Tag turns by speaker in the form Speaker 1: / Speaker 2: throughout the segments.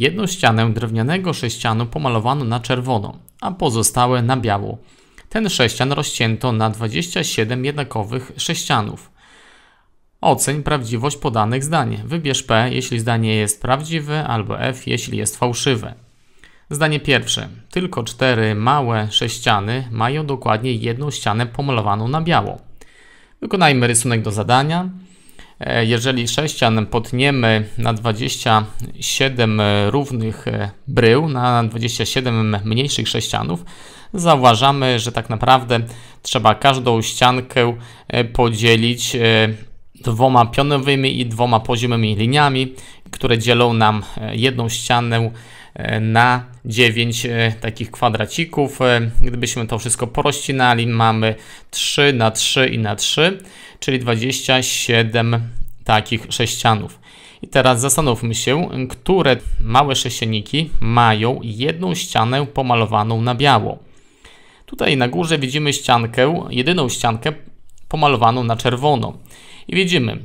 Speaker 1: Jedną ścianę drewnianego sześcianu pomalowano na czerwono, a pozostałe na biało. Ten sześcian rozcięto na 27 jednakowych sześcianów. Oceń prawdziwość podanych zdań. Wybierz P, jeśli zdanie jest prawdziwe, albo F, jeśli jest fałszywe. Zdanie pierwsze. Tylko cztery małe sześciany mają dokładnie jedną ścianę pomalowaną na biało. Wykonajmy rysunek do zadania. E, jeżeli sześcian potniemy na 27 równych e, brył, na 27 mniejszych sześcianów, zauważamy, że tak naprawdę trzeba każdą ściankę e, podzielić dwoma pionowymi i dwoma poziomymi liniami, które dzielą nam e, jedną ścianę e, na 9 e, takich kwadracików. Gdybyśmy to wszystko porościnali, mamy 3 na 3 i na 3, czyli 27 takich sześcianów. I teraz zastanówmy się, które małe sześcienniki mają jedną ścianę pomalowaną na biało. Tutaj na górze widzimy ściankę, jedyną ściankę pomalowaną na czerwono. I widzimy,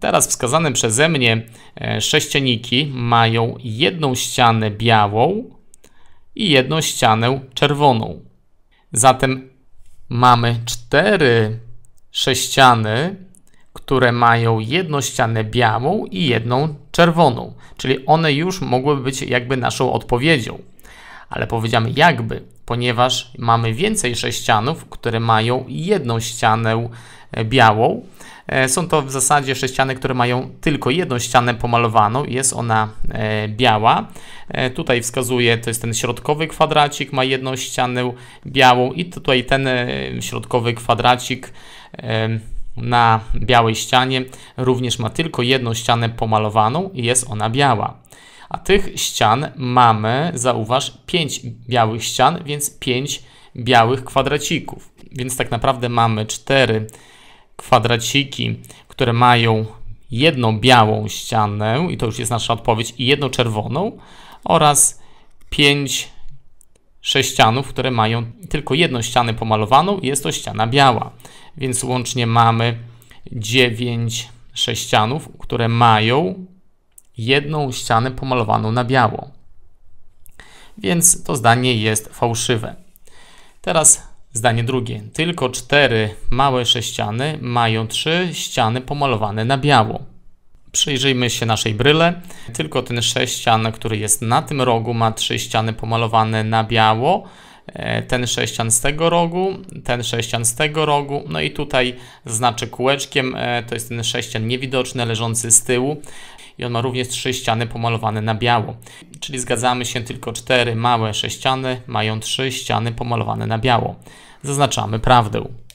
Speaker 1: Teraz wskazane przeze mnie e, sześcianiki mają jedną ścianę białą i jedną ścianę czerwoną. Zatem mamy cztery sześciany, które mają jedną ścianę białą i jedną czerwoną, czyli one już mogłyby być jakby naszą odpowiedzią. Ale powiedziałem jakby, ponieważ mamy więcej sześcianów, które mają jedną ścianę e, białą. E, są to w zasadzie sześciany, które mają tylko jedną ścianę pomalowaną, jest ona e, biała. Tutaj wskazuje, to jest ten środkowy kwadracik, ma jedną ścianę białą i tutaj ten środkowy kwadracik na białej ścianie również ma tylko jedną ścianę pomalowaną i jest ona biała. A tych ścian mamy, zauważ, 5 białych ścian, więc 5 białych kwadracików. Więc tak naprawdę mamy 4 kwadraciki, które mają jedną białą ścianę, i to już jest nasza odpowiedź, i jedną czerwoną, oraz 5 sześcianów, które mają tylko jedną ścianę pomalowaną, jest to ściana biała. Więc łącznie mamy 9 sześcianów, które mają jedną ścianę pomalowaną na biało. Więc to zdanie jest fałszywe. Teraz zdanie drugie. Tylko cztery małe sześciany mają trzy ściany pomalowane na biało. Przyjrzyjmy się naszej bryle. Tylko ten sześcian, który jest na tym rogu, ma trzy ściany pomalowane na biało. E, ten sześcian z tego rogu, ten sześcian z tego rogu, no i tutaj znaczy kółeczkiem, e, to jest ten sześcian niewidoczny leżący z tyłu i on ma również trzy ściany pomalowane na biało. Czyli zgadzamy się, tylko cztery małe sześciany mają trzy ściany pomalowane na biało. Zaznaczamy prawdę.